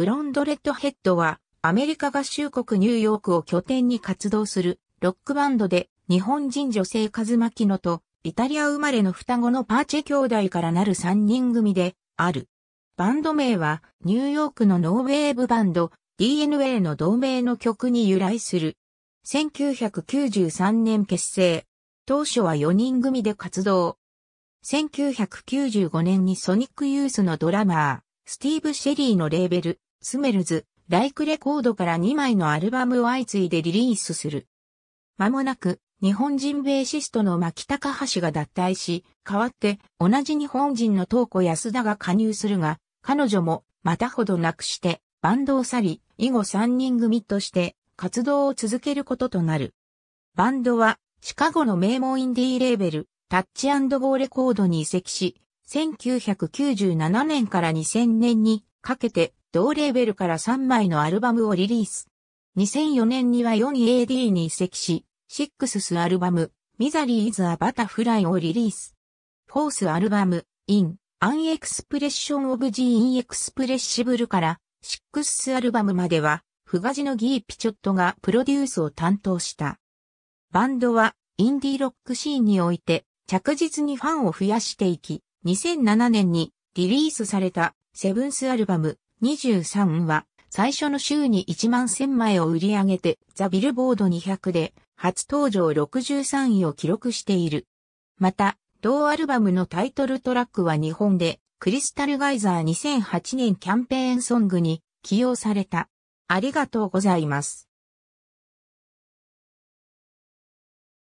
ブロンドレッドヘッドは、アメリカ合衆国ニューヨークを拠点に活動するロックバンドで、日本人女性カズマキノと、イタリア生まれの双子のパーチェ兄弟からなる3人組で、ある。バンド名は、ニューヨークのノーウェーブバンド、DNA の同名の曲に由来する。1993年結成。当初は4人組で活動。1995年にソニックユースのドラマー、スティーブ・シェリーのレーベル、スメルズ、ライクレコードから2枚のアルバムを相次いでリリースする。間もなく、日本人ベーシストの牧高橋が脱退し、代わって同じ日本人の東子安田が加入するが、彼女もまたほどなくしてバンドを去り、以後3人組として活動を続けることとなる。バンドはシカゴの名門インディーレーベル、タッチゴーレコードに移籍し、1997年から2000年にかけて同レーベルから3枚のアルバムをリリース。2004年には 4AD に移籍し、6スアルバム、ミザリーズ・ア・バタフライをリリース。フォースアルバム、イン、アンエクスプレッション・オブ・ジー・イン・エクスプレッシブルから、6スアルバムまでは、フガジのギー・ピチョットがプロデュースを担当した。バンドは、インディロックシーンにおいて、着実にファンを増やしていき、2007年にリリースされたセブンスアルバム23は最初の週に1万1000枚を売り上げてザ・ビルボード200で初登場63位を記録している。また、同アルバムのタイトルトラックは日本でクリスタルガイザー2008年キャンペーンソングに起用された。ありがとうございます。